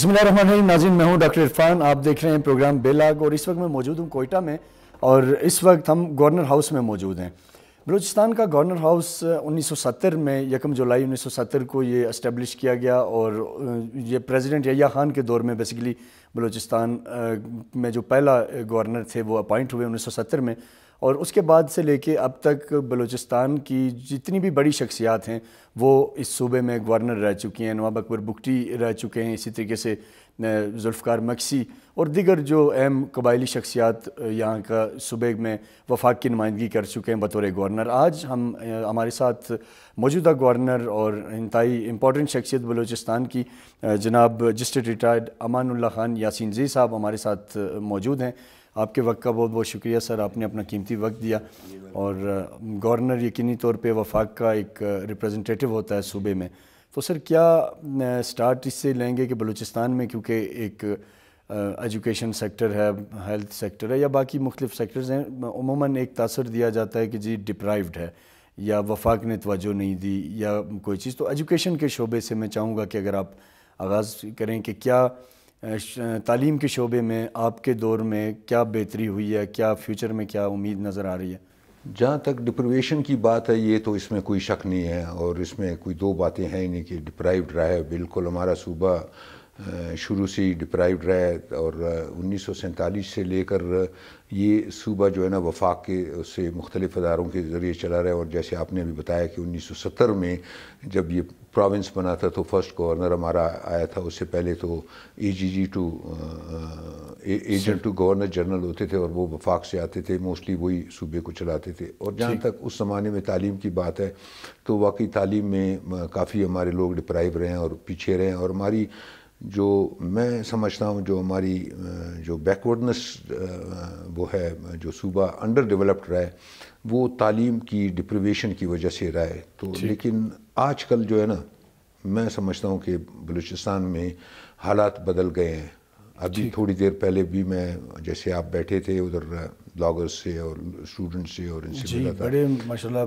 बिस्मिल्लाम नाजिन मैं हूं डॉक्टर इरफान आप देख रहे हैं प्रोग्राम बेलाग और इस वक्त मैं मौजूद हूं कोयटा में और इस वक्त हम गवर्नर हाउस में मौजूद हैं बलूचिस्तान का गवर्नर हाउस 1970 में यकम जुलाई 1970 को ये इस्टेब्लिश किया गया और ये प्रेसिडेंट यया खान के दौर में बेसिकली बलूचिस्तान में जो पहला गवर्नर थे वो अपॉइंट हुए 1970 में और उसके बाद से लेके अब तक बलूचिस्तान की जितनी भी बड़ी शख्सियात हैं वो इस सूबे में गवर्नर रह चुकी हैं नवाब अकबर बुगटी रह चुके हैं इसी तरीके से जुल्फ़ार मक्सी और दिगर जो अहम कबायली शख्सियात यहाँ का सूबे में वफाक की नुमाइंदगी कर चुके हैं बतौर गवर्नर आज हम हमारे साथ मौजूदा गवर्नर और इंतई इम्पोर्टेंट शख्सियत बलूचिस्तान की जनाब जस्टिस रिटायर्ड अमानुल्ला ख़ान यासिन जी साहब हमारे साथ मौजूद हैं आपके वक्त का बहुत बहुत शुक्रिया सर आपने अपना कीमती वक्त दिया और गवर्नर यकीनी तौर पे वफाक का एक रिप्रेजेंटेटिव होता है सूबे में तो सर क्या स्टार्ट इससे लेंगे कि बलूचिस्तान में क्योंकि एक एजुकेशन सेक्टर है हेल्थ सेक्टर है या बाकी मुख्तफ सेक्टर्स हैं उमूा एक तासर दिया जाता है कि जी डिप्राइव्ड है या वफाक ने तोजो नहीं दी या कोई चीज़ तो एजुकेशन के शोबे से मैं चाहूँगा कि अगर आप आगाज़ करें कि क्या तालीम के शोबे में आपके दौर में क्या बेहतरी हुई है क्या फ्यूचर में क्या उम्मीद नज़र आ रही है जहाँ तक डिप्रवेशन की बात है ये तो इसमें कोई शक नहीं है और इसमें कोई दो बातें हैं नहीं कि डिप्राइव रहा है बिल्कुल हमारा सूबा शुरू से ही डिप्राइव रहा है और उन्नीस से लेकर ये सूबा जो है ना वफाक के से मुख्तलिफ अदारों के ज़रिए चला रहा है और जैसे आपने अभी बताया कि 1970 में जब ये प्रोविंस बना था तो फर्स्ट गवर्नर हमारा आया था उससे पहले तो A G G to agent to governor general होते थे और वो वफाक से आते थे मोस्टली वही सूबे को चलाते थे और जहाँ तक उस ज़माने में तालीम की बात है तो वाकई तालीम में काफ़ी हमारे लोग डिप्राइव रहे हैं और पीछे रहे हैं और हमारी जो मैं समझता हूँ जो हमारी जो बैकवर्डनेस वो है जो सूबा अंडर डेवलप्ड रहा है वो तालीम की डिप्रवेशन की वजह से रहा है तो लेकिन आजकल जो है ना मैं समझता हूँ कि बलूचिस्तान में हालात बदल गए हैं अभी थोड़ी देर पहले भी मैं जैसे आप बैठे थे उधर ब्लॉगर्स से और स्टूडेंट से और इनसे मिला था बड़े माशाल्लाह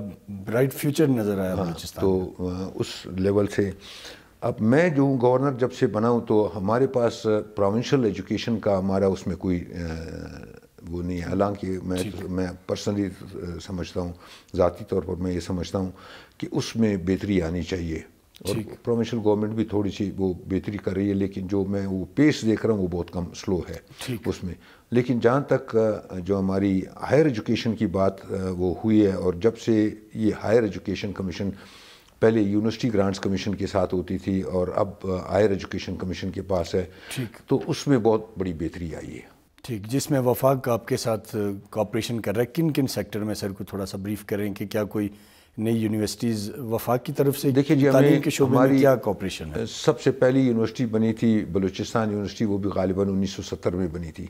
ब्राइट फ्यूचर नज़र आया हाँ, तो उस लेवल से अब मैं जो गवर्नर जब से बना हूँ तो हमारे पास प्रोविंशियल एजुकेशन का हमारा उसमें कोई वो नहीं है हालांकि मैं मैं पर्सनली समझता हूँ ज़ाती तौर पर मैं ये समझता हूँ कि उसमें बेहतरी आनी चाहिए और प्रोविंशियल गवर्नमेंट भी थोड़ी सी वो बेहतरी कर रही है लेकिन जो मैं वो पेस देख रहा हूँ वो बहुत कम स्लो है उसमें लेकिन जहाँ तक जो हमारी हायर एजुकेशन की बात वो हुई है और जब से ये हायर एजुकेशन कमीशन पहले यूनिवर्सिटी ग्रांट्स कमीशन के साथ होती थी और अब हायर एजुकेशन कमीशन के पास है तो उसमें बहुत बड़ी बेहतरी आई है ठीक जिसमें वफाक आपके साथ कॉपरेशन कर रहा है किन किन सेक्टर में सर को थोड़ा सा ब्रीफ करें कि क्या कोई नई यूनिवर्सिटीज़ वफाक की तरफ से देखिए जी हमारी के हमारी क्या कॉपरेशन है सबसे पहली यूनिवर्सिटी बनी थी बलूचिस्तान यूनिवर्सिटी वो भी गालिबा 1970 में बनी थी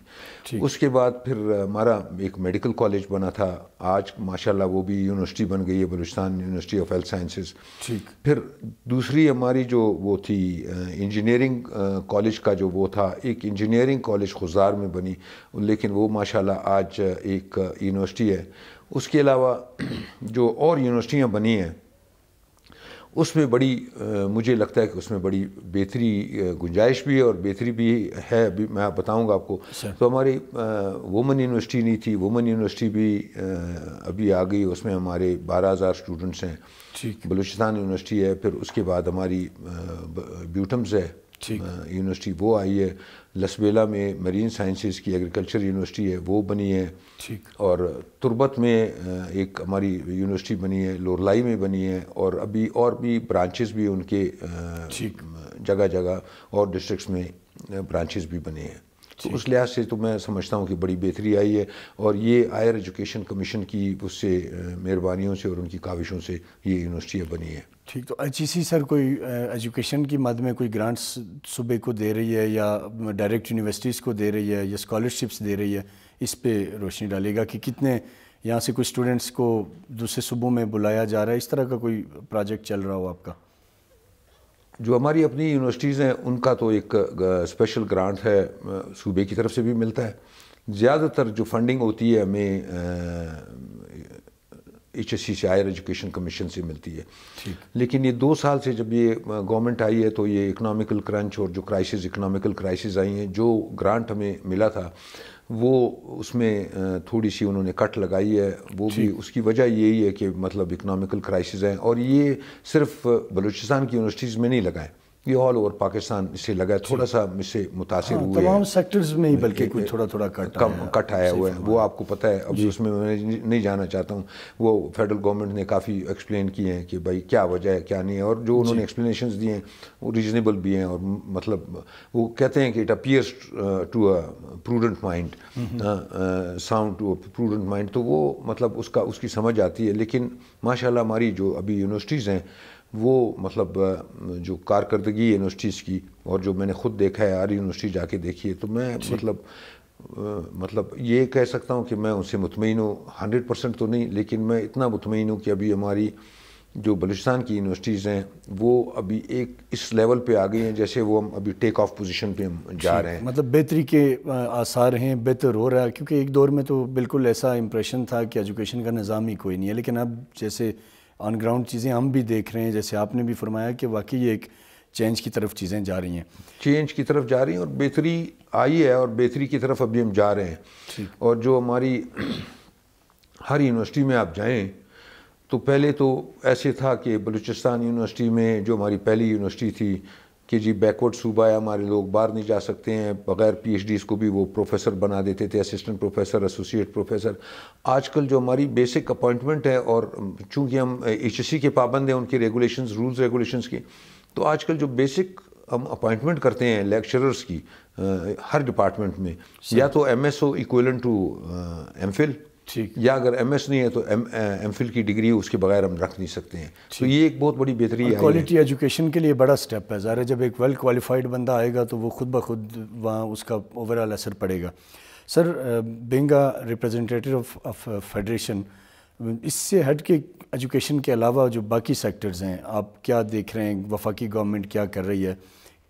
उसके बाद फिर हमारा एक मेडिकल कॉलेज बना था आज माशाल्लाह वो भी यूनिवर्सिटी बन गई है Balochistan university of health sciences ठीक फिर दूसरी हमारी जो वो थी इंजीनियरिंग कॉलेज का जो वो था एक इंजीनियरिंग कॉलेज खुजार में बनी लेकिन वो माशा आज एक यूनिवर्सिटी है उसके अलावा जो और यूनिवर्सिटियाँ बनी हैं उसमें बड़ी मुझे लगता है कि उसमें बड़ी बेहतरी गुंजाइश भी है और बेहतरी भी है अभी मैं बताऊंगा आपको तो हमारी वुमेन यूनिवर्सिटी नहीं थी वुमेन यूनिवर्सिटी भी अभी आ गई उसमें हमारे बारह हज़ार स्टूडेंट्स हैं बलूचिस्तान यूनिवर्सिटी है फिर उसके बाद हमारी ब्यूटम्स है यूनिवर्सिटी वो आई है लसबेला में मरीन साइंसेस की एग्रीकल्चर यूनिवर्सिटी है वो बनी है ठीक और तुरबत में एक हमारी यूनिवर्सिटी बनी है लोरलाई में बनी है और अभी और भी ब्रांचेस भी उनके ठीक जगह जगह और डिस्ट्रिक्ट्स में ब्रांचेस भी बने हैं तो उस लिहाज से तो मैं समझता हूँ कि बड़ी बेहतरी आई है और ये हायर एजुकेशन कमीशन की उससे मेहरबानियों से और उनकी काविशों से ये यूनिवर्सिटियाँ बनी है ठीक तो एच सर कोई एजुकेशन की मद में कोई ग्रांट्स सूबे को दे रही है या डायरेक्ट यूनिवर्सिटीज़ को दे रही है या स्कॉलरशिप्स दे रही है इस पर रोशनी डालेगा कि कितने यहाँ से कुछ स्टूडेंट्स को दूसरे सूबों में बुलाया जा रहा है इस तरह का कोई प्रोजेक्ट चल रहा हो आपका जो हमारी अपनी यूनिवर्सिटीज़ हैं उनका तो एक स्पेशल ग्रांट है सूबे की तरफ से भी मिलता है ज़्यादातर जो फंडिंग होती है हमें एच एस सी से हायर एजुकेशन कमीशन से मिलती है लेकिन ये दो साल से जब ये गवर्नमेंट आई है तो ये इकोनॉमिकल क्रंच और जो क्राइसिस इकोनॉमिकल क्राइसिस आई हैं जो ग्रांट हमें मिला था वो उसमें थोड़ी सी उन्होंने कट लगाई है वो भी उसकी वजह यही है कि मतलब इकोनॉमिकल क्राइसिस हैं और ये सिर्फ बलूचिस्तान की यूनिवर्सिटीज़ में नहीं लगाएं ये ऑल ओवर पाकिस्तान इससे लगा है थोड़ा सा इससे मुतासर हुआ हाँ, है तमाम सेक्टर्स में ही बल्कि कोई थोड़ा थोड़ा कट कम कट आया हुआ है वो आपको पता है अभी उसमें मैं नहीं जाना चाहता हूँ वो फेडरल गवर्नमेंट ने काफ़ी एक्सप्लेन किए हैं कि भाई क्या वजह है क्या नहीं है और जो उन्होंने एक्सप्लेनेशन दिए हैं वो रीजनेबल भी हैं और मतलब वो कहते हैं कि it appears to a prudent mind sound to a prudent mind तो वो मतलब उसका उसकी समझ आती है लेकिन माशाला हमारी जो अभी यूनिवर्सिटीज़ हैं वो मतलब जो कारकर्दगी यूनिवर्सिटीज़ की और जो मैंने खुद देखा है आर यूनिवर्सिटी जाके देखी है तो मैं मतलब मतलब ये कह सकता हूँ कि मैं उनसे मुतमिन हूँ हंड्रेड परसेंट तो नहीं लेकिन मैं इतना मुतमिन हूँ कि अभी हमारी जो बलूचिस्तान की यूनिवर्सिटीज़ हैं वो अभी एक इस लेवल पे आ गई हैं जैसे वो हम अभी टेक ऑफ पोजीशन पे हम जा रहे हैं मतलब बेहतरी के आसार हैं बेहतर हो रहा है क्योंकि एक दौर में तो बिल्कुल ऐसा इंप्रेशन था कि एजुकेशन का निज़ाम ही कोई नहीं है लेकिन अब जैसे ऑन ग्राउंड चीज़ें हम भी देख रहे हैं जैसे आपने भी फरमाया कि वाकई ये एक चेंज की तरफ चीज़ें जा रही हैं चेंज की तरफ जा रही हैं और बेहतरी आई है और बेहतरी की तरफ अभी हम जा रहे हैं और जो हमारी हर यूनिवर्सिटी में आप जाएँ तो पहले तो ऐसे था कि बलूचिस्तान यूनिवर्सिटी में जो हमारी पहली यूनिवर्सिटी थी कि जी बैकवर्ड सूबा है हमारे लोग बाहर नहीं जा सकते हैं बग़ैर पीएचडीज को भी वो प्रोफेसर बना देते थे असिस्टेंट प्रोफेसर एसोसिएट प्रोफेसर आजकल जो हमारी बेसिक अपॉइंटमेंट है और चूँकि हम एच के पाबंद हैं उनके रेगुलेशंस रूल्स रेगुलेशंस की तो आजकल जो बेसिक हम अपॉइंटमेंट करते हैं लेक्चरर्स की हर डिपार्टमेंट में या तो M S or to M Phil ठीक या अगर एम नहीं है तो एम एम की डिग्री उसके बगैर हम रख नहीं सकते हैं तो ये एक बहुत बड़ी बेहतरी है क्वालिटी एजुकेशन के लिए बड़ा स्टेप है ज़ाहिर जब एक वेल क्वालिफाइड बंदा आएगा तो वो खुद ब खुद वहाँ उसका ओवरऑल असर पड़ेगा सर बेंगा रिप्रेजेंटेटिव ऑफ फेडरेशन इससे हट के एजुकेशन के अलावा जो बाकी सेक्टर्स हैं आप क्या देख रहे हैं वफाकी गवर्नमेंट क्या कर रही है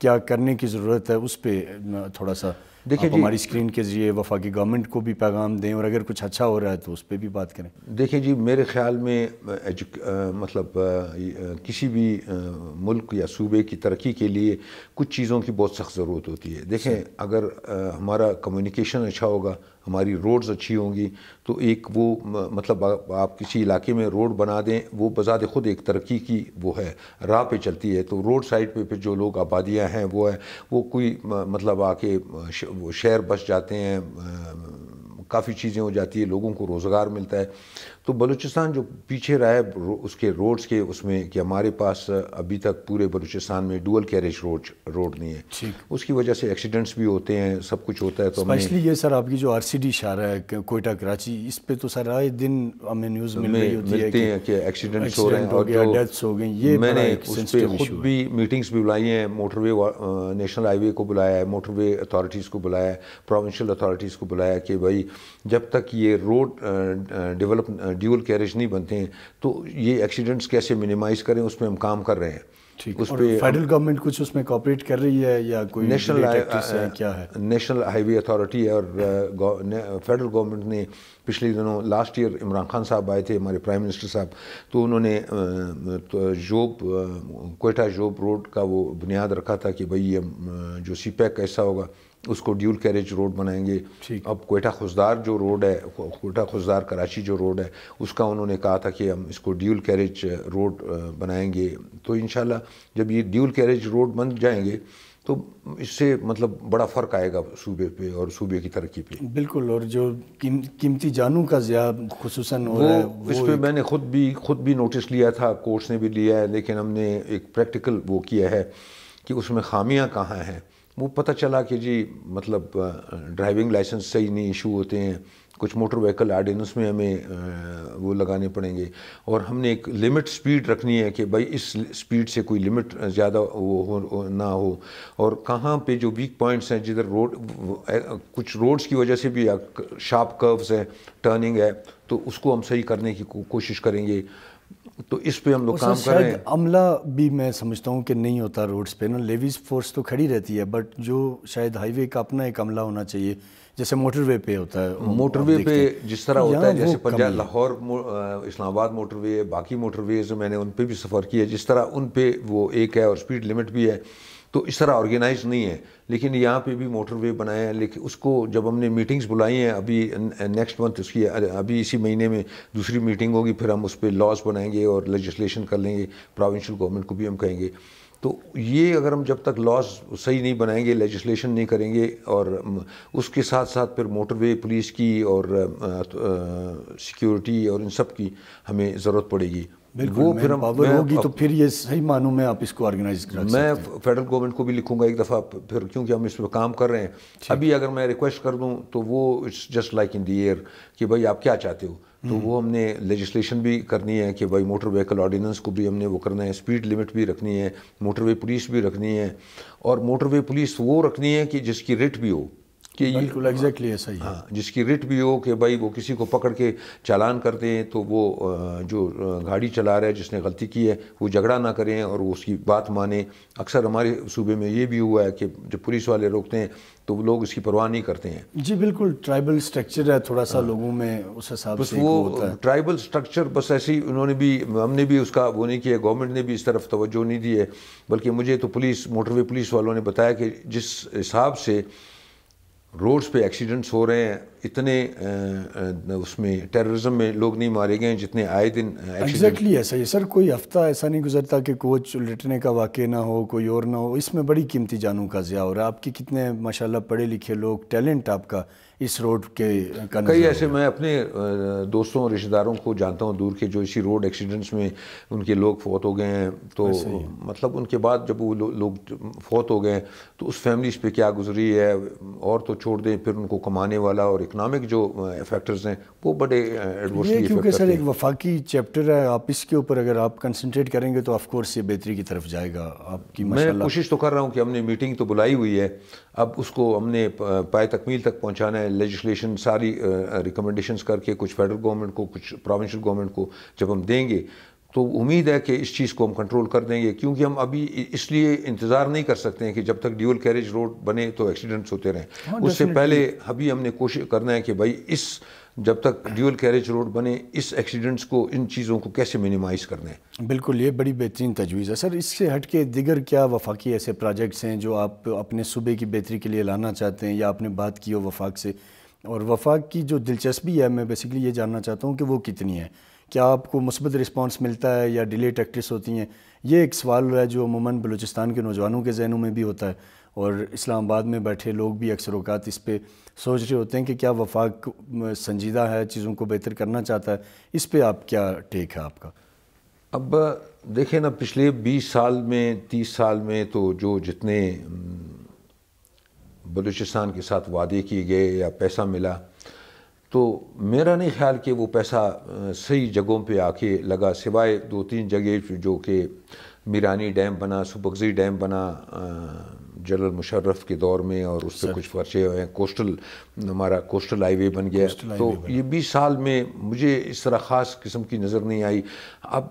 क्या करने की ज़रूरत है उस पर थोड़ा सा देखिए जी हमारी स्क्रीन के जरिए वफा की गवर्नमेंट को भी पैगाम दें और अगर कुछ अच्छा हो रहा है तो उस पर भी बात करें देखिए जी मेरे ख्याल में एजु मतलब किसी भी मुल्क या सूबे की तरक्की के लिए कुछ चीज़ों की बहुत सख्त ज़रूरत होती है देखें अगर हमारा कम्युनिकेशन अच्छा होगा हमारी रोड्स अच्छी होंगी तो एक वो मतलब आप किसी इलाके में रोड बना दें वो बज़ात ख़ुद एक तरक्की की वो है राह पे चलती है तो रोड साइड पे फिर जो लोग आबादियाँ हैं वो है वो कोई मतलब आके शहर बस जाते हैं काफ़ी चीज़ें हो जाती है लोगों को रोज़गार मिलता है तो बलूचिस्तान जो पीछे रहा है उसके रोड्स के उसमें कि हमारे पास अभी तक पूरे बलूचिस्तान में डुअल कैरेज रोड रोड नहीं है उसकी वजह से एक्सीडेंट्स भी होते हैं सब कुछ होता है तो स्पेशली ये सर आपकी जो आर सी डी शारा है कोयटा कराची इस पर तो सर आए दिन हमें न्यूज़ तो मिल रही होती है कि, एक्सीडेंट्स हो रहे हैं और डेथ्स तो हो गई ये मैंने खुद भी मीटिंग्स भी बुलाई हैं मोटरवे नेशनल हाईवे को बुलाया है मोटरवे अथॉरिटीज़ को बुलाया है प्रोविंशल अथॉरिटीज़ को बुलाया कि भाई जब तक ये रोड डेवलप ड्यूल कैरेज नहीं बनते हैं तो ये एक्सीडेंट्स कैसे मिनिमाइज करें उसमें हम काम कर रहे हैं ठीक उस पर फेडरल गवर्नमेंट कुछ उसमें कॉपरेट कर रही है या कोई नेशनल है क्या है नेशनल हाईवे अथॉरिटी है और फेडरल uh, गवर्नमेंट uh, ने पिछले दिनों लास्ट ईयर इमरान खान साहब आए थे हमारे प्राइम मिनिस्टर साहब तो उन्होंने uh, तो जोब कोयटा जोब रोड का वो बुनियाद रखा था कि भाई ये जो सी पैक कैसा होगा उसको ड्यूल कैरेज रोड बनाएंगे अब कोयटा खुजदार जो रोड है कोयटा खुजदार कराची जो रोड है उसका उन्होंने कहा था कि हम इसको ड्यूल कैरेज रोड बनाएंगे तो इन जब ये ड्यूल कैरेज रोड बन जाएंगे तो इससे मतलब बड़ा फ़र्क आएगा सूबे पे और सूबे की तरक्की पे बिल्कुल और जो किम, कीमती जानों का ज़्या खसूस हो रहा है इस पर मैंने ख़ुद भी ख़ुद भी नोटिस लिया था कोर्स ने भी लिया है लेकिन हमने एक प्रैक्टिकल वो किया है कि उसमें खामियां कहाँ हैं वो पता चला कि जी मतलब ड्राइविंग लाइसेंस सही नहीं इशू होते हैं कुछ मोटर व्हीकल आर्डिनेंस में हमें वो लगाने पड़ेंगे और हमने एक लिमिट स्पीड रखनी है कि भाई इस स्पीड से कोई लिमिट ज़्यादा वो हो ना हो और कहाँ पे जो वीक पॉइंट्स हैं जिधर रोड कुछ रोड्स की वजह से भी शार्प कर्व्स हैं टर्निंग है तो उसको हम सही करने की कोशिश करेंगे तो इस पे हम लोग काम कर रहे हैं अमला भी मैं समझता हूँ कि नहीं होता रोड्स पे ना लेवीज फोर्स तो खड़ी रहती है बट जो शायद हाईवे का अपना एक अमला होना चाहिए जैसे मोटरवे पे होता है मोटरवे पे जिस तरह होता है जैसे पंजाब लाहौर इस्लामाबाद मोटरवे बाकी मोटरवेज मैंने उन पर भी सफ़र किया जिस तरह उन पर वो एक है और स्पीड लिमिट भी है तो इस तरह ऑर्गेनाइज नहीं है लेकिन यहाँ पे भी मोटरवे बनाए हैं लेकिन उसको जब हमने मीटिंग्स बुलाई हैं अभी नेक्स्ट मंथ उसकी अभी इसी महीने में दूसरी मीटिंग होगी फिर हम उस पर लॉज बनाएंगे और लेजिस्लेशन कर लेंगे प्रोविंशियल गवर्नमेंट को भी हम कहेंगे तो ये अगर हम जब तक लॉज सही नहीं बनाएंगे लेजिस्लेशन नहीं करेंगे और उसके साथ साथ फिर मोटरवे पुलिस की और सिक्योरिटी और इन सब की हमें ज़रूरत पड़ेगी बिल्कुल वो फिर हम पावर होगी तो फिर ये सही मानू में आप इसको ऑर्गेनाइज कर मैं फेडरल गवर्नमेंट को भी लिखूंगा एक दफ़ा फिर क्योंकि हम इस पर काम कर रहे हैं अभी अगर मैं रिक्वेस्ट कर दूं तो वो it's just like in the air कि भाई आप क्या चाहते हो तो वो हमने लेजिस्लेशन भी करनी है कि भाई मोटर व्हीकल ऑर्डिनेंस को भी हमने वो करना है स्पीड लिमिट भी रखनी है मोटरवे पुलिस भी रखनी है और मोटरवे पुलिस वो रखनी है कि जिसकी रिट भी हो कि बिल्कुल एग्जैक्टली ऐसा ही हाँ जिसकी रिट भी हो कि भाई वो किसी को पकड़ के चालान करते हैं तो वो जो गाड़ी चला रहा है जिसने गलती की है वो झगड़ा ना करें और वो उसकी बात माने अक्सर हमारे सूबे में ये भी हुआ है कि जब पुलिस वाले रोकते हैं तो लोग इसकी परवाह नहीं करते हैं जी बिल्कुल ट्राइबल स्ट्रक्चर है थोड़ा सा हाँ। लोगों में उस हिसाब बस से वो होता है। ट्राइबल स्ट्रक्चर बस ऐसी उन्होंने भी हमने भी उसका वो नहीं किया गवर्नमेंट ने भी इस तरफ तोज्जो नहीं दी है बल्कि मुझे तो पुलिस मोटरवे पुलिस वालों ने बताया कि जिस हिसाब से रोड्स पे एक्सीडेंट्स हो रहे हैं इतने उसमें टेररिज्म में लोग नहीं मारे गए जितने आए दिन एग्जैक्टली ऐसा ही सर कोई हफ्ता ऐसा नहीं गुजरता कि कोच लटने का वाक़ ना हो कोई और ना हो इसमें बड़ी कीमती जानों का ज़िया हो रहा है आपके कितने माशाल्लाह पढ़े लिखे लोग टैलेंट आपका इस रोड के कई ऐसे मैं अपने दोस्तों रिश्तेदारों को जानता हूँ दूर के जो इसी रोड एक्सीडेंट्स में उनके लोग फौत हो गए हैं तो मतलब उनके बाद जब वो लो, लोग फौत हो गए तो उस फैमिलीज पे क्या गुजरी है और तो छोड़ दें फिर उनको कमाने वाला और इकनॉमिक जो फैक्टर्स हैं वो बड़े एडवर्सली क्योंकि सर एक वफाकी चैप्टर है आप इसके ऊपर अगर आप कंसनट्रेट करेंगे तो ऑफकोर्स ये बेहतरी की तरफ जाएगा आपकी मैं कोशिश तो कर रहा हूँ कि हमने मीटिंग तो बुलाई हुई है अब उसको हमने पाए तकमील तक पहुँचाना है लेजिस्लेशन सारी रिकमेंडेशंस करके कुछ फेडरल गवर्नमेंट को कुछ प्रोविंशियल गवर्नमेंट को जब हम देंगे तो उम्मीद है कि इस चीज़ को हम कंट्रोल कर देंगे क्योंकि हम अभी इसलिए इंतज़ार नहीं कर सकते हैं कि जब तक ड्यूल कैरेज रोड बने तो एक्सीडेंट्स होते रहें हाँ, उससे पहले अभी हमने कोशिश करना है कि भाई इस जब तक ड्यूल कैरेज रोड बने इस एक्सीडेंट्स को इन चीज़ों को कैसे मिनिमाइज़ करना है बिल्कुल ये बड़ी बेहतरीन तजवीज़ है सर इससे हट के दिगर क्या वफाकी ऐसे प्रोजेक्ट्स हैं जो आप अपने सूबे की बेहतरी के लिए लाना चाहते हैं या आपने बात की हो वफाक से और वफाक की जो दिलचस्पी है मैं बेसिकली ये जानना चाहता हूँ कि वो कितनी है क्या आपको मुस्बत रिस्पांस मिलता है या डिले टैक्टिस होती हैं ये एक सवाल है जो अमूमन बलूचिस्तान के नौजवानों के जहनों में भी होता है और इस्लामाबाद में बैठे लोग भी अक्सर अवकात इस पर सोच रहे होते हैं कि क्या वफाक संजीदा है चीज़ों को बेहतर करना चाहता है इस पर आप क्या टेक है आपका अब देखें ना पिछले 20 साल में 30 साल में तो जो जितने बलूचिस्तान के साथ वादे किए गए या पैसा मिला तो मेरा नहीं ख्याल कि वो पैसा सही जगहों पे आके लगा सिवाय दो तीन जगह जो कि मीरानी डैम बना सुबगजी डैम बना जनरल मुशर्रफ के दौर में और उससे कुछ फर्चे हुए हैं कोस्टल हमारा कोस्टल हाईवे बन गया तो ये बीस साल में मुझे इस तरह ख़ास किस्म की नज़र नहीं आई अब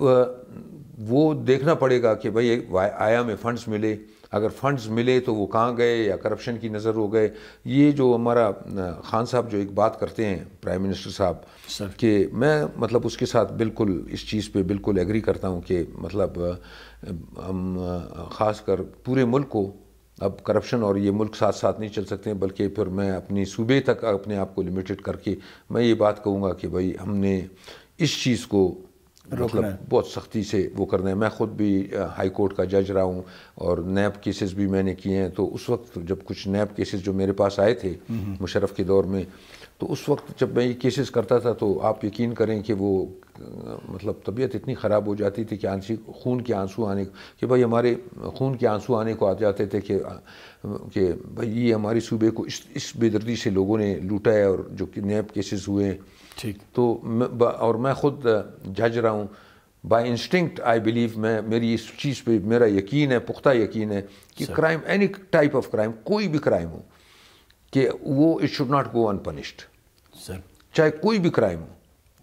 वो देखना पड़ेगा कि भाई आया में फ़ंड्स मिले अगर फंड्स मिले तो वो कहाँ गए या करप्शन की नज़र हो गए ये जो हमारा खान साहब जो एक बात करते हैं प्राइम मिनिस्टर साहब कि मैं मतलब उसके साथ बिल्कुल इस चीज़ पे बिल्कुल एग्री करता हूँ कि मतलब हम खासकर पूरे मुल्क को अब करप्शन और ये मुल्क साथ साथ नहीं चल सकते बल्कि फिर मैं अपने सूबे तक अपने आप को लिमिटेड करके मैं ये बात कहूँगा कि भाई हमने इस चीज़ को मतलब बहुत सख्ती से वो करना है मैं ख़ुद भी हाई कोर्ट का जज रहा हूँ और नैब केसेस भी मैंने किए हैं तो उस वक्त जब कुछ नैब केसेस जो मेरे पास आए थे हम्म। मुशरफ के दौर में तो उस वक्त जब मैं ये केसेस करता था तो आप यकीन करें कि वो मतलब तबीयत इतनी ख़राब हो जाती थी कि आंसी खून के आंसू आने कि भाई हमारे खून के आंसू आने को आ जाते थे कि कि भाई ये हमारे सूबे को इस इस बेदर्दी से लोगों ने लूटा है और जो कि नैब केसेस हुए ठीक तो मैं और मैं ख़ुद जज रहा हूँ बाई इंस्टिंक्ट आई बिलीव मैं मेरी इस चीज़ पे मेरा यकीन है पुख्ता यकीन है कि crime any type of crime कोई भी क्राइम हो कि वो it should not go unpunished sir चाहे कोई भी क्राइम हो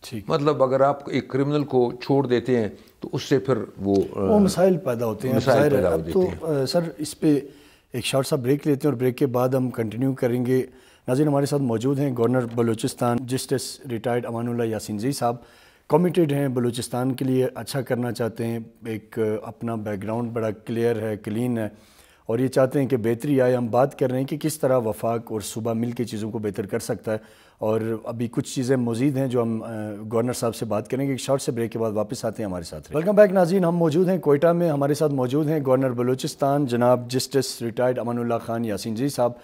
ठीक मतलब अगर आप एक क्रिमिनल को छोड़ देते हैं तो उससे फिर वो, वो मसाइल पैदा होते हैं मसाइल पैदा होते तो, हैं सर इस पर एक शॉर्ट सा ब्रेक लेते हैं और ब्रेक के बाद हम कंटिन्यू करेंगे नाजिन हमारे साथ मौजूद हैं governor Balochistan justice retired Amanullah ji साहब कमिटेड हैं बलूचिस्तान के लिए अच्छा करना चाहते हैं एक अपना बैकग्राउंड बड़ा क्लियर है क्लीन है और ये चाहते हैं कि बेहतरी आए हम बात कर रहे हैं कि किस तरह वफाक और सुबह मिल के चीज़ों को बेहतर कर सकता है और अभी कुछ चीज़ें मजीद हैं जो हम गवर्नर साहब से बात करेंगे एक शॉर्ट से ब्रेक के बाद वापस आते हैं हमारे साथ वेलकम बैक नाजीन हम मौजूद हैं कोयटा में हमारे साथ मौजूद हैं गवर्नर बलूचिस्तान जनाब जस्टिस रिटायर्ड अमानुल्ला खान यासिन जी साहब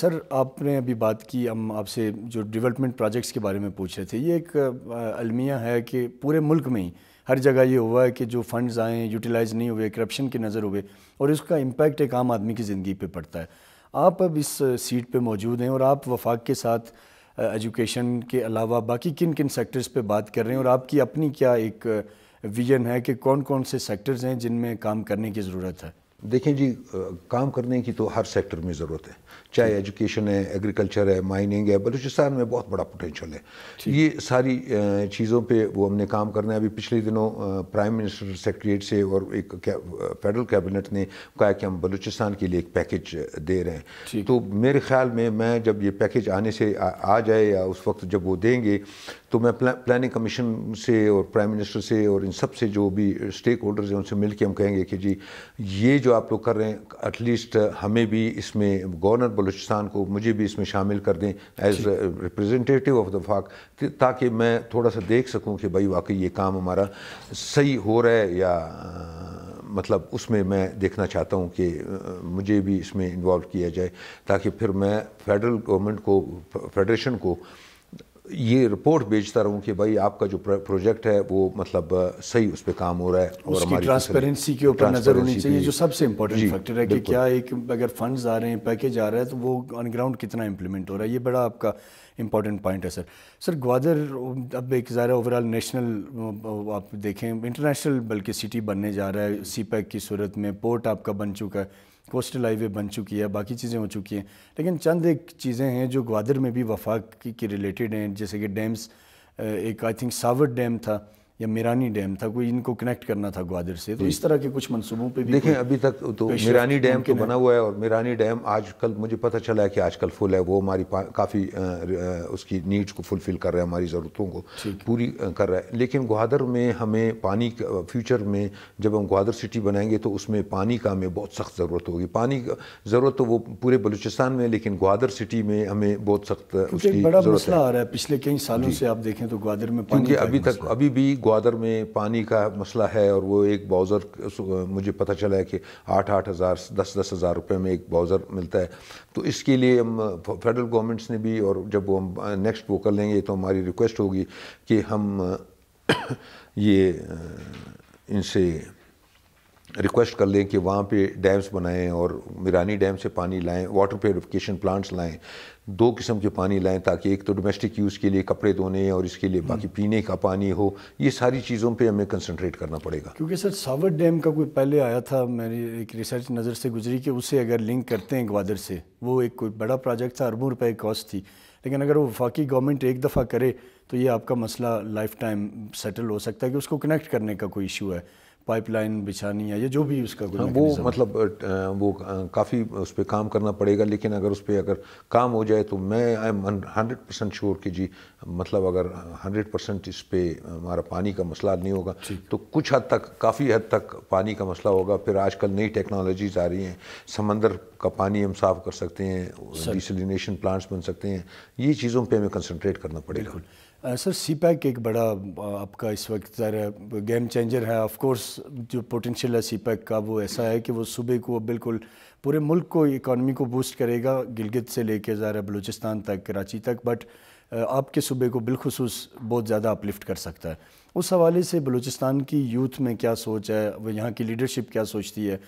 सर आपने अभी बात की हम आपसे जो डेवलपमेंट प्रोजेक्ट्स के बारे में पूछ रहे थे ये एक अलमिया है कि पूरे मुल्क में ही हर जगह ये हुआ है कि जो फंड्स आए यूटिलाइज नहीं हुए करप्शन की नज़र हुए और इसका इम्पैक्ट एक आम आदमी की ज़िंदगी पर पड़ता है आप अब इस सीट पर मौजूद हैं और आप वफाक के साथ एजुकेशन के अलावा बाकी किन किन सेक्टर्स पर बात कर रहे हैं और आपकी अपनी क्या एक विजन है कि कौन कौन से सेक्टर्स हैं जिनमें काम करने की ज़रूरत है देखें जी काम करने की तो हर सेक्टर में ज़रूरत है चाहे एजुकेशन है एग्रीकल्चर है माइनिंग है बलूचिस्तान में बहुत बड़ा पोटेंशल है ये सारी चीज़ों पे वो हमने काम करना है अभी पिछले दिनों प्राइम मिनिस्टर सेक्रेटरीट से और एक फेडरल कैबिनेट ने कहा कि हम बलूचिस्तान के लिए एक पैकेज दे रहे हैं तो मेरे ख्याल में मैं जब ये पैकेज आने से आ, आ जाए या उस वक्त जब वो देंगे तो मैं प्ला, प्लानिंग कमीशन से और प्राइम मिनिस्टर से और इन सब से जो भी स्टेक होल्डर्स हैं उनसे मिल हम कहेंगे कि जी ये जो आप लोग कर रहे हैं एटलीस्ट हमें भी इसमें गौर गवर्नर बलूचिस्तान को मुझे भी इसमें शामिल कर दें एज रिप्रेजेंटेटिव ऑफ द फाक ताकि मैं थोड़ा सा देख सकूं कि भाई वाकई ये काम हमारा सही हो रहा है या मतलब उसमें मैं देखना चाहता हूं कि मुझे भी इसमें इन्वॉल्व किया जाए ताकि फिर मैं फेडरल गवर्नमेंट को फेडरेशन को ये रिपोर्ट भेजता रहूँ कि भाई आपका जो प्रोजेक्ट है वो मतलब सही उस पर काम हो रहा है और हमारी ट्रांसपेरेंसी के ऊपर नज़र होनी चाहिए जो सबसे इम्पोर्टेंट फैक्टर है कि क्या एक अगर फंड्स आ रहे हैं पैकेज आ रहा है तो वो ऑन ग्राउंड कितना इम्प्लीमेंट हो रहा है ये बड़ा आपका इंपॉर्टेंट पॉइंट है सर सर ग्वादर अब एक ज़्यादा ओवरऑल नेशनल आप देखें इंटरनेशनल बल्कि सिटी बनने जा रहा है सी e की सूरत में पोर्ट आपका बन चुका है कोस्टल हाईवे बन चुकी है बाकी चीज़ें हो चुकी हैं लेकिन चंद एक चीज़ें हैं जो ग्वादर में भी वफाक के रिलेटेड हैं जैसे कि डैम्स एक आई थिंक सावर डैम था या मीरानी डैम था कोई इनको कनेक्ट करना था ग्वादर से तो इस तरह के कुछ मनसूबों पे भी देखें अभी तक तो मीरानी डैम के तो बना हुआ है और मीरानी डैम आजकल मुझे पता चला है कि आजकल फुल है वो हमारी काफ़ी उसकी नीड्स को फुलफ़िल कर रहा है हमारी ज़रूरतों को पूरी कर रहा है लेकिन ग्वादर में हमें पानी फ्यूचर में जब हम ग्वादर सिटी बनाएंगे तो उसमें पानी का हमें बहुत सख्त ज़रूरत होगी पानी ज़रूरत तो वो पूरे बलूचिस्तान में लेकिन ग्वादर सिटी में हमें बहुत सख्त उसकी बड़ा मसला आ रहा है पिछले कई सालों से आप देखें तो ग्वादर में क्योंकि अभी तक अभी भी ग्वादर में पानी का मसला है और वो एक बाउज़र मुझे पता चला है कि आठ आठ हज़ार दस दस हज़ार रुपये में एक बाउज़र मिलता है तो इसके लिए हम फेडरल गवर्नमेंट्स ने भी और जब वो हम नेक्स्ट वो कर लेंगे तो हमारी रिक्वेस्ट होगी कि हम ये इनसे रिक्वेस्ट कर लें कि वहाँ पे डैम्स बनाएं और मिरानी डैम से पानी लाएं वाटर प्योरीफिकेशन प्लांट्स लाएं दो किस्म के पानी लाएं ताकि एक तो डोमेस्टिक यूज़ के लिए कपड़े धोने और इसके लिए बाकी हम्म। पीने का पानी हो ये सारी चीज़ों पे हमें कंसंट्रेट करना पड़ेगा क्योंकि सर सावर डैम का कोई पहले आया था मेरी एक रिसर्च नज़र से गुजरी कि उसे अगर लिंक करते हैं ग्वादर से वो एक कोई बड़ा प्रोजेक्ट था अरबों रुपये कॉस्ट थी लेकिन अगर वो वफाकी गवर्नमेंट एक दफ़ा करे तो ये आपका मसला लाइफ टाइम सेटल हो सकता है कि उसको कनेक्ट करने का कोई इशू है पाइपलाइन बिछानी है या जो भी उसका कोई हाँ, वो मतलब वो काफ़ी उस पर काम करना पड़ेगा लेकिन अगर उस पर अगर काम हो जाए तो मैं I am hundred percent sure कि जी मतलब अगर हंड्रेड परसेंट इस पर हमारा पानी का मसला नहीं होगा तो कुछ हद तक काफ़ी हद तक पानी का मसला होगा फिर आजकल नई टेक्नोलॉजीज़ आ रही हैं समंदर का पानी हम साफ कर सकते हैं डिसलिनेशन प्लांट्स बन सकते हैं ये चीज़ों पर हमें कंसनट्रेट करना पड़ेगा सर सी पैक एक बड़ा uh, आपका इस वक्त गेम चेंजर है ऑफ कोर्स जो पोटेंशियल है सी पैक का वो ऐसा है कि वो सुबह को बिल्कुल पूरे मुल्क को इकॉनमी को बूस्ट करेगा गिलगित से लेके ज़ाहिर बलूचिस्तान तक कराची तक बट uh, आपके सूबे को बिलखसूस बहुत ज़्यादा अपलिफ्ट कर सकता है उस हवाले से बलूचिस्तान की यूथ में क्या सोच है वो यहाँ की लीडरशिप क्या सोचती है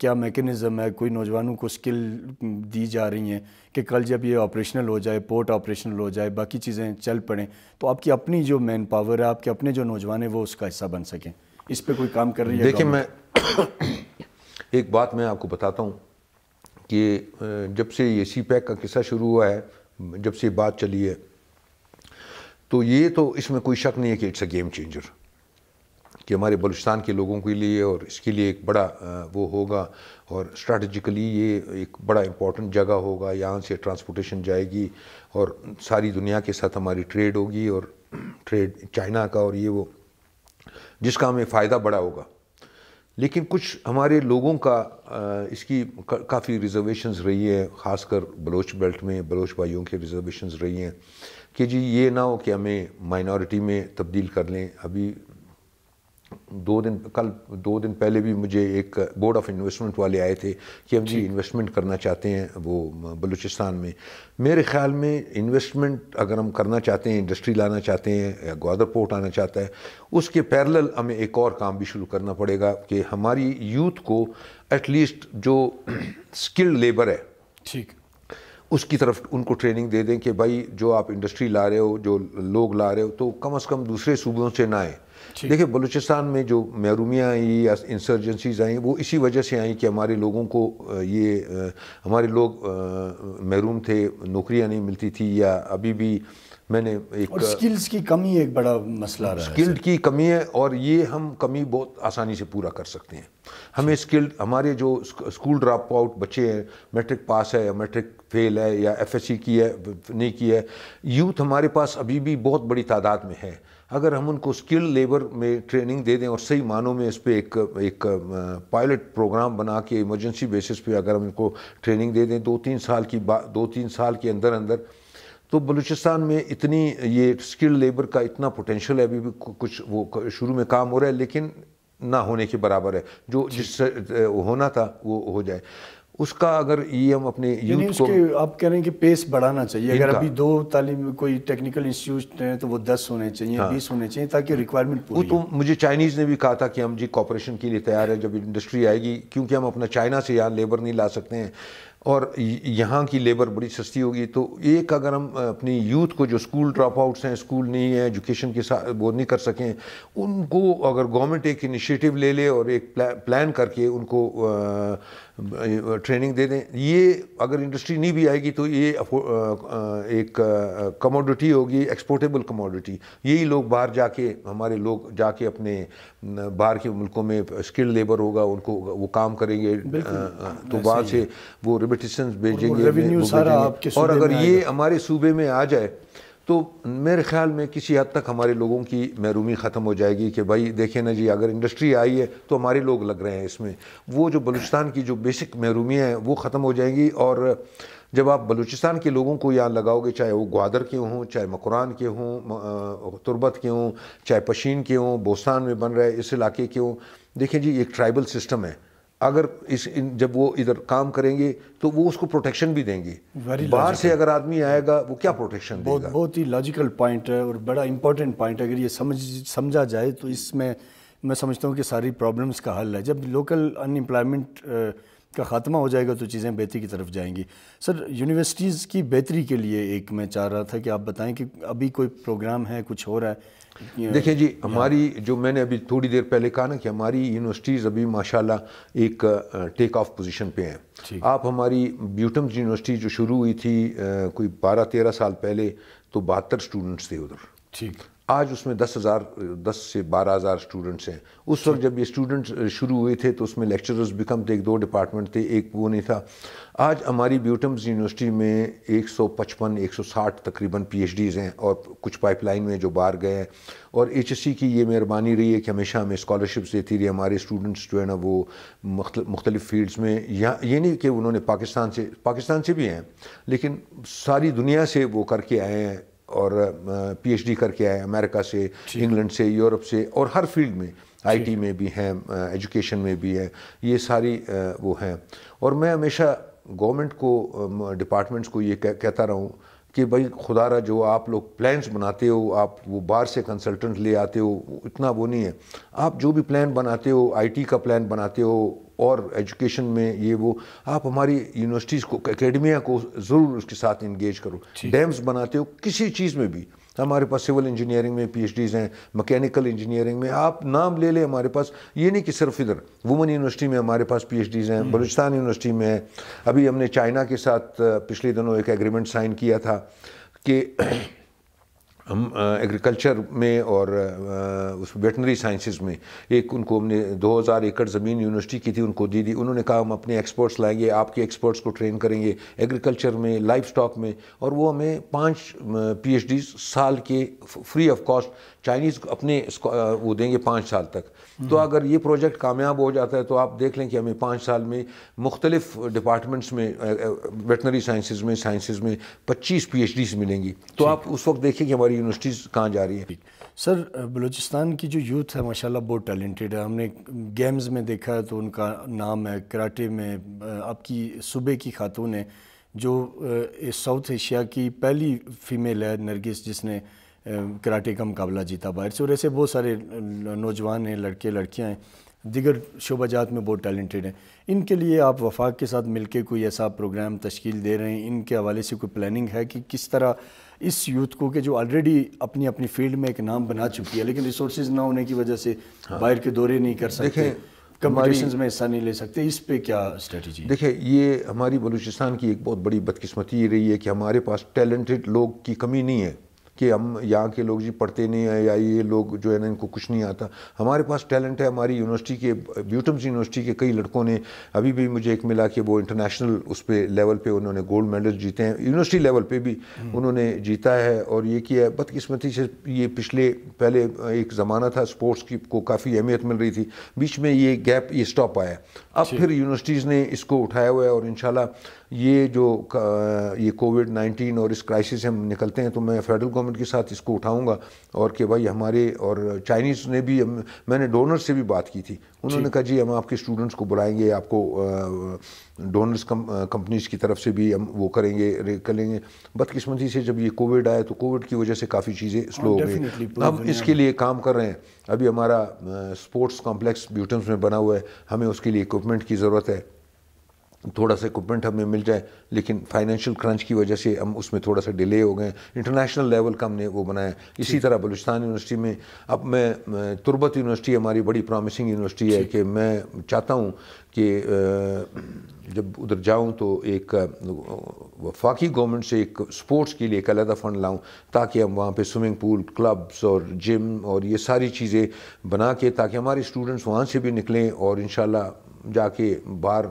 क्या मैकेनिज़्म है कोई नौजवानों को स्किल दी जा रही हैं कि कल जब ये ऑपरेशनल हो जाए पोर्ट ऑपरेशनल हो जाए बाकी चीज़ें चल पड़ें तो आपकी अपनी जो मैन पावर है आपके अपने जो नौजवान है वो उसका हिस्सा बन सकें इस पर कोई काम कर रही है देखिए मैं एक बात मैं आपको बताता हूँ कि जब से ये सी पैक का किस्सा शुरू हुआ है जब से बात चली है तो ये तो इसमें कोई शक नहीं है कि इट्स अ गेम चेंजर कि हमारे बलूचिस्तान के लोगों के लिए और इसके लिए एक बड़ा वो होगा और स्ट्रेटजिकली ये एक बड़ा इम्पॉर्टेंट जगह होगा यहाँ से ट्रांसपोर्टेशन जाएगी और सारी दुनिया के साथ हमारी ट्रेड होगी और ट्रेड चाइना का और ये वो जिसका हमें फ़ायदा बड़ा होगा लेकिन कुछ हमारे लोगों का इसकी काफ़ी रिजर्वेशंस रही है ख़ासकर बलोच बेल्ट में बलोच भाइयों के रिजर्वेशंस रही हैं कि जी ये ना हो कि हमें माइनॉरिटी में तब्दील कर लें अभी दो दिन कल दो दिन पहले भी मुझे एक बोर्ड ऑफ इन्वेस्टमेंट वाले आए थे कि हम जी इन्वेस्टमेंट करना चाहते हैं वो बलूचिस्तान में मेरे ख्याल में इन्वेस्टमेंट अगर हम करना चाहते हैं इंडस्ट्री लाना चाहते हैं ग्वादर पोर्ट आना चाहता है उसके पैरेलल हमें एक और काम भी शुरू करना पड़ेगा कि हमारी यूथ को एटलीस्ट जो स्किल्ड लेबर है ठीक उसकी तरफ उनको ट्रेनिंग दे दें कि भाई जो आप इंडस्ट्री ला रहे हो जो लोग ला रहे हो तो कम अज़ कम दूसरे सूबों से ना आए देखिए बलूचिस्तान में जो महरूमियाँ आई या इंसर्जेंसीज आई वो इसी वजह से आई कि हमारे लोगों को ये हमारे लोग महरूम थे नौकरियाँ नहीं मिलती थी या अभी भी मैंने एक और स्किल्स की कमी एक बड़ा मसला रहा स्किल्ड की कमी है और ये हम कमी बहुत आसानी से पूरा कर सकते हैं हमें स्किल्ड हमारे जो स्कूल ड्रॉप आउट बच्चे हैं मैट्रिक पास है या मैट्रिक फेल है या एफएससी की है नहीं की है यूथ हमारे पास अभी भी बहुत बड़ी तादाद में है अगर हम उनको स्किल लेबर में ट्रेनिंग दे दें और सही मानों में इस पर एक एक पायलट प्रोग्राम बना के इमरजेंसी बेसिस पे अगर हम इनको ट्रेनिंग दे दें दो तीन साल की बात दो तीन साल के अंदर अंदर तो बलूचिस्तान में इतनी ये स्किल लेबर का इतना पोटेंशियल है अभी भी कुछ वो शुरू में काम हो रहा है लेकिन ना होने के बराबर है जो जिस होना था वो हो जाए उसका अगर ये हम अपने यूथ को आप कह रहे हैं कि पेस बढ़ाना चाहिए अगर अभी दो तालीम कोई टेक्निकल इंस्टीट्यूट हैं तो वो दस होने चाहिए हाँ। बीस हाँ। होने चाहिए ताकि रिक्वायरमेंट वो तो मुझे चाइनीज़ ने भी कहा था कि हम जी कॉपरेशन के लिए तैयार है जब इंडस्ट्री आएगी क्योंकि हम अपना चाइना से यहाँ लेबर नहीं ला सकते हैं और यहाँ की लेबर बड़ी सस्ती होगी तो एक अगर हम अपनी यूथ को जो स्कूल ड्रॉप आउट्स हैं स्कूल नहीं है एजुकेशन के साथ वो नहीं कर सकें उनको अगर गवर्नमेंट एक इनिशिएटिव ले ले और एक प्लान करके उनको आ, ट्रेनिंग दे दें ये अगर इंडस्ट्री नहीं भी आएगी तो ये एक कमोडिटी होगी एक्सपोर्टेबल कमोडिटी यही लोग बाहर जाके हमारे लोग जाके अपने बाहर के मुल्कों में स्किल्ड लेबर होगा उनको वो काम करेंगे तो वहाँ से वो रिपिटिशन भेजेंगे और अगर ये हमारे सूबे में आ जाए तो मेरे ख्याल में किसी हद तक हमारे लोगों की महरूमी ख़त्म हो जाएगी कि भाई देखें ना जी अगर इंडस्ट्री आई है तो हमारे लोग लग रहे हैं इसमें वो जो बलूचिस्तान की जो बेसिक महरूमियाँ हैं वो ख़त्म हो जाएंगी और जब आप बलूचिस्तान के लोगों को यहाँ लगाओगे चाहे वो ग्वादर के हों चाहे मकुरान के हों तुरबत के हों चाहे पशीन के हों बोस्तान में बन रहे इस इलाके के हों देखें जी एक ट्राइबल सिस्टम है अगर इस इन जब वो इधर काम करेंगे तो वो उसको प्रोटेक्शन भी देंगे बाहर से अगर आदमी आएगा वो क्या प्रोटेक्शन बहुत, देगा बहुत ही लॉजिकल पॉइंट है और बड़ा इंपॉर्टेंट पॉइंट है अगर ये समझ समझा जाए तो इसमें मैं समझता हूँ कि सारी प्रॉब्लम्स का हल है जब लोकल अनएम्प्लॉयमेंट का ख़ात्मा हो जाएगा तो चीज़ें बेहतरी की तरफ जाएंगी सर यूनिवर्सिटीज़ की बेहतरी के लिए एक मैं चाह रहा था कि आप बताएं कि अभी कोई प्रोग्राम है कुछ हो रहा है देखिए जी हमारी जो मैंने अभी थोड़ी देर पहले कहा ना कि हमारी यूनिवर्सिटीज़ अभी माशाल्लाह एक टेक ऑफ पोजीशन पे हैं आप हमारी ब्यूटम यूनिवर्सिटी जो शुरू हुई थी कोई बारह तेरह साल पहले तो बहत्तर स्टूडेंट्स थे उधर ठीक आज उसमें दस हज़ार दस से बारह हज़ार स्टूडेंट्स हैं उस वक्त जब ये स्टूडेंट्स शुरू हुए थे तो उसमें लेक्चरर्स भी कम थे एक दो डिपार्टमेंट थे एक वो नहीं था आज हमारी ब्यूटम्स यूनिवर्सिटी में 155 160 तकरीबन पीएचडीज़ हैं और कुछ पाइपलाइन में जो बाहर गए हैं और एचएससी की ये मेहरबानी रही है कि हमेशा हमें स्कॉलरशिप्स देती रही हमारे स्टूडेंट्स जो है ना वो मुख्तलिफ फील्ड्स में यहाँ ये नहीं कि उन्होंने पाकिस्तान से पाकिस्तान से भी हैं लेकिन सारी दुनिया से वो करके आए हैं और पीएचडी करके आए अमेरिका से इंग्लैंड से यूरोप से और हर फील्ड में आईटी में भी हैं एजुकेशन में भी है ये सारी वो हैं और मैं हमेशा गवर्नमेंट को डिपार्टमेंट्स को ये कहता रहा हूँ कि भाई खुदा रहा जो आप लोग प्लान्स बनाते हो आप वो बाहर से कंसल्टेंट ले आते हो इतना वो नहीं है आप जो भी प्लान बनाते हो आईटी का प्लान बनाते हो और एजुकेशन में ये वो आप हमारी यूनिवर्सिटीज़ को अकेडमिया को ज़रूर उसके साथ इंगेज करो डैम्स बनाते हो किसी चीज़ में भी तो हमारे पास सिविल इंजीनियरिंग में पीएचडीज़ हैं मैकेनिकल इंजीनियरिंग में आप नाम ले लें हमारे पास ये नहीं कि सिर्फ इधर वुमेन यूनिवर्सिटी में हमारे पास पीएचडीज़ हैं हम्म। बलूचिस्तान यूनिवर्सिटी में अभी हमने चाइना के साथ पिछले दिनों एक एग्रीमेंट साइन किया था कि हम एग्रीकल्चर में और उस वेटनरी साइंसिस में एक उनको हमने 2000 एकड़ ज़मीन यूनिवर्सिटी की थी उनको दी दी उन्होंने कहा हम अपने एक्सपर्ट्स लाएंगे आपके एक्सपर्ट्स को ट्रेन करेंगे एग्रीकल्चर में लाइफ स्टॉक में और वो हमें पाँच पी साल के फ्री ऑफ कॉस्ट चाइनीज़ अपने वो देंगे पाँच साल तक तो हम्म। अगर ये प्रोजेक्ट कामयाब हो जाता है तो आप देख लें कि हमें पाँच साल में मुख्तलिफ डिपार्टमेंट्स में वेटनरी साइंसेज में साइंसेज में पच्चीस पी एच डीज मिलेंगी तो आप उस वक्त देखें कि हमारी यूनिवर्सिटीज़ कहाँ जा रही है सर बलूचिस्तान की जो यूथ है माशाल्लाह बहुत टैलेंटेड है हमने गेम्स में देखा है तो उनका नाम है कराटे में आपकी सूबे की खातून है जो साउथ एशिया की पहली फ़ीमेल है नरगिस जिसने कराटे का मुकाबला जीता बाहर से और ऐसे बहुत सारे नौजवान हैं लड़के लड़कियाँ हैं दिगर शोबाजात में बहुत टैलेंटेड हैं इनके लिए आप वफाक के साथ के कोई ऐसा प्रोग्राम तश्कील दे रहे हैं इनके हवाले से कोई प्लानिंग है कि किस तरह इस यूथ को कि जो ऑलरेडी अपनी अपनी फील्ड में एक नाम बना चुकी है लेकिन रिसोर्स ना होने की वजह से हाँ। बाहर के दौरे नहीं कर सकते कम्पटिशन में हिस्सा नहीं ले सकते इस पर क्या स्ट्रेटी देखें ये हमारी बलूचिस्तान की एक बहुत बड़ी बदकस्मती रही है कि हमारे पास टैलेंटेड लोग की कमी नहीं है कि हम यहाँ के लोग जी पढ़ते नहीं हैं या ये लोग जो है ना इनको कुछ नहीं आता हमारे पास टैलेंट है हमारी यूनिवर्सिटी के ब्यूटम्स यूनिवर्सिटी के कई लड़कों ने अभी भी मुझे एक मिला कि वो इंटरनेशनल उस पर लेवल पर उन्होंने गोल्ड मेडल जीते हैं यूनिवर्सिटी लेवल पर भी हम्म। उन्होंने जीता है और ये किया है बदकिस्मती से ये पिछले पहले एक ज़माना था स्पोर्ट्स की को काफ़ी अहमियत मिल रही थी बीच में ये गैप ये स्टॉप आया अब फिर यूनिवर्सिटीज़ ने इसको उठाया हुआ है और इन ये जो ये कोविड 19 और इस क्राइसिस से हम निकलते हैं तो मैं फेडरल गवर्नमेंट के साथ इसको उठाऊंगा और कि भाई हमारे और चाइनीज़ ने भी मैंने डोनर से भी बात की थी उन्होंने कहा जी हम आपके स्टूडेंट्स को बुलाएंगे आपको डोनर्स कंपनीज़ की तरफ से भी हम वो करेंगे करेंगे बदकिस्मती से जब ये कोविड आया तो कोविड की वजह से काफ़ी चीज़ें हाँ, स्लो हो गई हम इसके लिए काम कर रहे हैं अभी हमारा स्पोर्ट्स कॉम्प्लेक्स ब्यूटम्स में बना हुआ है हमें उसके लिए इक्विपमेंट की ज़रूरत है थोड़ा सा इक्विपमेंट हमें मिल जाए लेकिन फाइनेंशियल क्रंच की वजह से हम उसमें थोड़ा सा डिले हो गए इंटरनेशनल लेवल का हमने वो बनाया इसी तरह बलूचिस्तान यूनिवर्सिटी में अब मैं, मैं तुरबत यूनिवर्सिटी हमारी बड़ी प्रॉमिसिंग यूनिवर्सिटी है कि मैं चाहता हूँ कि जब उधर जाऊँ तो एक वफाकी गवर्नमेंट से एक स्पोर्ट्स के लिए एक अलहदा फ़ंड लाऊँ ताकि हम वहाँ पर स्विमिंग पूल क्लब्स और जिम और ये सारी चीज़ें बना के ताकि हमारे स्टूडेंट्स वहाँ से भी निकलें और इन जाके बाहर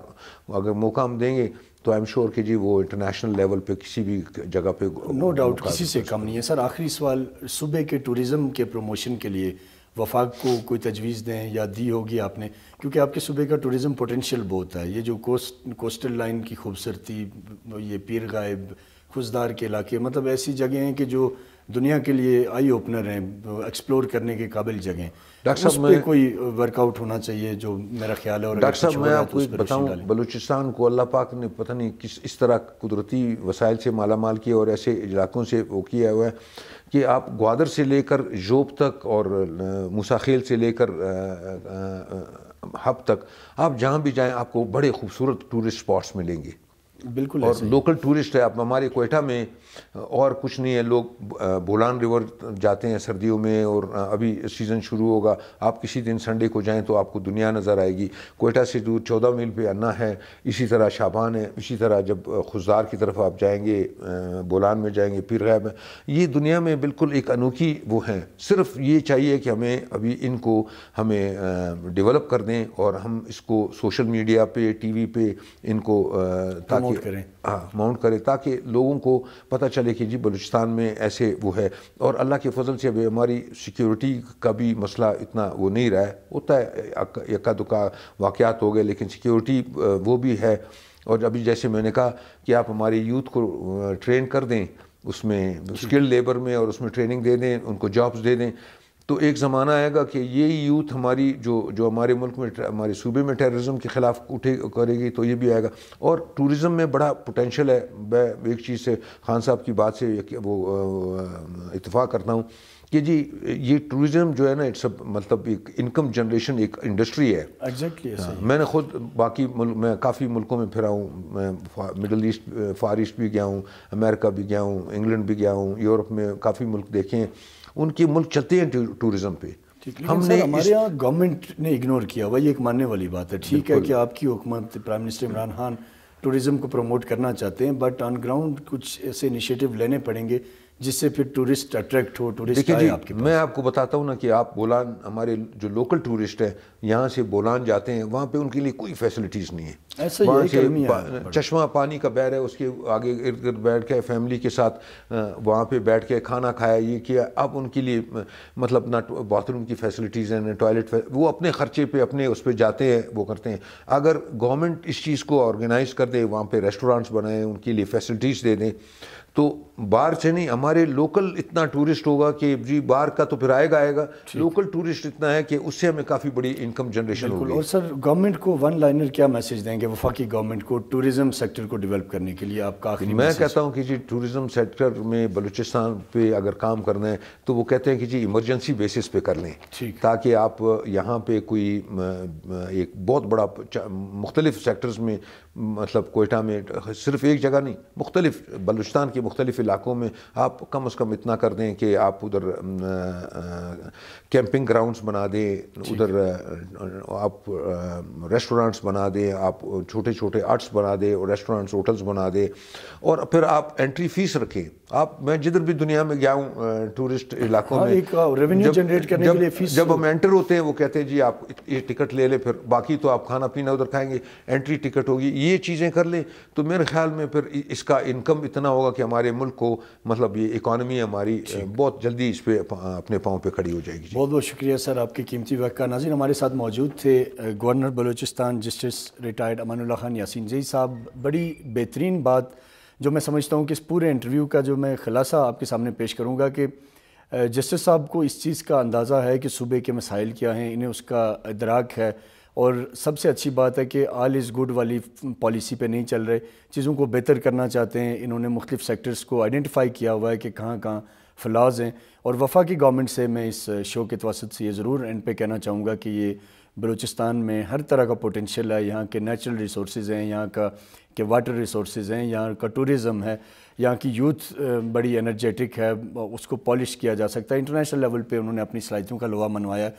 अगर मौका हम देंगे तो आई एम श्योर कि जी वो इंटरनेशनल लेवल पे किसी भी जगह पे नो डाउट किसी से कम नहीं है सर आखिरी सवाल सूबे के टूरिज़्म के प्रमोशन के लिए वफाक को कोई तजवीज़ दें या दी होगी आपने क्योंकि आपके सुबह का टूरिज़्म पोटेंशियल बहुत है ये जो कोस्ट कोस्टल लाइन की खूबसूरती ये पीर गायब खुशदार के इलाके मतलब ऐसी जगह हैं कि जो दुनिया के लिए आई ओपनर हैं एक्सप्लोर करने के काबिल जगह डॉक्टर साहब में कोई वर्कआउट होना चाहिए जो मेरा ख्याल है और डॉक्टर साहब मैं तो आपको एक बताऊं बलूचिस्तान को अल्लाह पाक ने पता नहीं किस इस तरह कुदरती वसाइल से माला माल किया और ऐसे इलाकों से वो किया हुआ है कि आप ग्वादर से लेकर जोब तक और मुसाखेल से लेकर हब तक आप जहाँ भी जाएँ आपको बड़े खूबसूरत टूरिस्ट स्पॉट्स मिलेंगे बिल्कुल और लोकल टूरिस्ट है आप हमारे कोयटा में और कुछ नहीं है लोग बोलान रिवर जाते हैं सर्दियों में और अभी सीज़न शुरू होगा आप किसी दिन संडे को जाएँ तो आपको दुनिया नज़र आएगी कोयटा से दूर चौदह मील पे अन्ना है इसी तरह शाबान है इसी तरह जब खुजदार की तरफ आप जाएंगे बोलान में जाएंगे पीर गैब में ये दुनिया में बिल्कुल एक अनोखी वो हैं सिर्फ ये चाहिए कि हमें अभी इनको हमें डेवलप कर दें और हम इसको सोशल मीडिया टी वी पर इनको ताकि हाँ माउंट करें ताकि लोगों को पता पता चले कि जी बलूचिस्तान में ऐसे वो है और अल्लाह के फजल से अभी हमारी सिक्योरिटी का भी मसला इतना वो नहीं रहा है होता है यका दुका वाक़ात हो गए लेकिन सिक्योरिटी वो भी है और अभी जैसे मैंने कहा कि आप हमारी यूथ को ट्रेन कर दें उसमें स्किल्ड लेबर में और उसमें ट्रेनिंग दे दें उनको जॉब्स दे दें तो एक ज़माना आएगा कि ये यूथ हमारी जो जो हमारे मुल्क में हमारे सूबे में टेररिज्म के ख़िलाफ़ उठे करेगी तो ये भी आएगा और टूरिज़्म में बड़ा पोटेंशल है मैं एक चीज़ से खान साहब की बात से वो इतफाक़ करता हूँ कि जी ये टूरिज़म जो है ना इट्स मतलब एक इनकम जनरेशन एक इंडस्ट्री है एग्जैक्टली exactly हाँ, मैंने खुद बाकी मुल्क मैं काफ़ी मुल्कों में फिरा हूँ मैं मिडल ईस्ट फार ईस्ट भी गया हूँ अमेरिका भी गया हूँ इंग्लैंड भी गया हूँ यूरोप में काफ़ी मुल्क देखे हैं उनकी मुल्क चलती है टूरिज्म पे हमने हमारे यहाँ गवर्नमेंट ने इग्नोर किया वही एक मानने वाली बात है ठीक है कि आपकी हुकूमत prime minister Imran Khan tourism को प्रमोट करना चाहते हैं बट ऑन ग्राउंड कुछ ऐसे इनिशिएटिव लेने पड़ेंगे जिससे फिर टूरिस्ट अट्रैक्ट हो टूरिस्ट देखिए जी आपके मैं आपको बताता हूँ ना कि आप बोलान हमारे जो लोकल टूरिस्ट हैं यहाँ से बोलान जाते हैं वहाँ पे उनके लिए कोई फैसिलिटीज़ नहीं है ऐसा वहाँ से पा, चश्मा पानी का बैर है उसके आगे इर्द गिर्द बैठ के फैमिली के साथ वहाँ पे बैठ के खाना खाया ये किया अब उनके लिए मतलब ना बाथरूम तो की फैसिलिटीज़ हैं ना टॉयलेट वो अपने ख़र्चे पर अपने उस पर जाते हैं वो करते हैं अगर गवर्नमेंट इस चीज़ को ऑर्गेनाइज़ कर दे वहाँ पर रेस्टोरेंट्स बनाएँ उनके लिए फैसिलिटीज़ दे दें तो बाहर से नहीं हमारे लोकल इतना टूरिस्ट होगा कि जी बाहर का तो फिर आएगा आएगा लोकल टूरिस्ट इतना है कि उससे हमें काफ़ी बड़ी इनकम जनरेशन होगी और सर गवर्नमेंट को वन लाइनर क्या मैसेज देंगे वफाकी गवर्नमेंट को टूरिज्म सेक्टर को डेवलप करने के लिए आपका आखिरी मैं कहता हूँ कि जी टूरिज्म सेक्टर में बलूचिस्तान पर अगर काम करना है तो वो कहते हैं कि जी इमरजेंसी बेसिस पे कर लें ताकि आप यहाँ पर कोई एक बहुत बड़ा मुख्तलिफ सेक्टर्स में मतलब कोयटा में सिर्फ एक जगह नहीं मुख्तलिफ बलूचिस्तान के मुख्तलिफ इलाकों में आप कम अज़ कम इतना कर दें कि आप उधर कैंपिंग ग्राउंड्स बना दें उधर आप रेस्टोरेंट्स बना दें आप छोटे छोटे आर्ट्स बना दें और रेस्टोरेंट्स होटल्स बना दें और फिर आप एंट्री फीस रखें आप मैं जिधर भी दुनिया में गया हूँ टूरिस्ट इलाकों हाँ, में रेवेन्यू जनरेट करने जब, के लिए फीस जब हम एंटर तो- होते हैं वो कहते हैं जी आप ये टिकट ले ले फिर बाकी तो आप खाना पीना उधर खाएंगे एंट्री टिकट होगी ये चीज़ें कर ले तो मेरे ख्याल में फिर इसका इनकम इतना होगा कि हमारे मुल्क को मतलब ये इकानमी हमारी बहुत जल्दी इस पर अपने पाँव पर खड़ी हो जाएगी बहुत बहुत शुक्रिया सर आपके कीमती वक्त का नाजिन हमारे साथ मौजूद थे governor Balochistan justice retired Aman Khan Yasinzai साहब बड़ी बेहतरीन बात जो मैं समझता हूँ कि इस पूरे इंटरव्यू का जो मैं खुलासा आपके सामने पेश करूँगा कि जस्टिस साहब को इस चीज़ का अंदाज़ा है कि सूबे के मसाइल क्या हैं इन्हें उसका इदराक है और सबसे अच्छी बात है कि आल इज़ गुड वाली पॉलिसी पे नहीं चल रहे चीज़ों को बेहतर करना चाहते हैं इन्होंने मुख्तफ सेक्टर्स को आइडेंटिफाई किया हुआ है कि कहाँ कहाँ फलाज हैं और वफा की गवर्नमेंट से मैं इस शो के तवसत से ये ज़रूर एंड पे कहना चाहूँगा कि ये बलूचिस्तान में हर तरह का पोटेंशियल है यहाँ के नेचुरल रिसोर्स हैं यहाँ का के वाटर रिसोर्स हैं यहाँ का टूरिज़म है यहाँ की यूथ बड़ी एनर्जेटिक है उसको पॉलिश किया जा सकता है इंटरनेशनल लेवल पे उन्होंने अपनी सलाहितों का लोहा मनवाया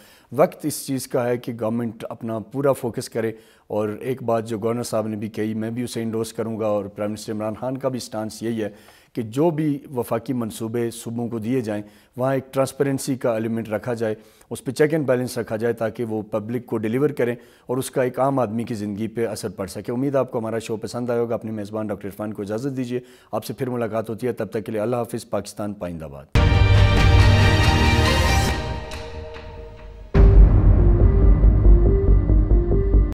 वक्त इस चीज़ का है कि गवर्नमेंट अपना पूरा फोकस करे और एक बात जो गवर्नर साहब ने भी कही मैं भी उसे इंडोस करूँगा और प्राइम मिनिस्टर इमरान खान का भी स्टांस यही है कि जो भी वफाकी मनसूबे सूबों को दिए जाएँ वहाँ एक ट्रांसपेरेंसी का एलिमेंट रखा जाए उस पर चेक एंड बैलेंस रखा जाए ताकि वो पब्लिक को डिलीवर करें और उसका एक आम आदमी की ज़िंदगी पर असर पड़ सके उम्मीद आपको हमारा शो पसंद आएगा अपने मेज़बान डॉक्टर इरफान को इजाज़त दीजिए आपसे फिर मुलाकात होती है तब तक के लिए अल्लाह हाफिज़ पाकिस्तान पाइंदाबाद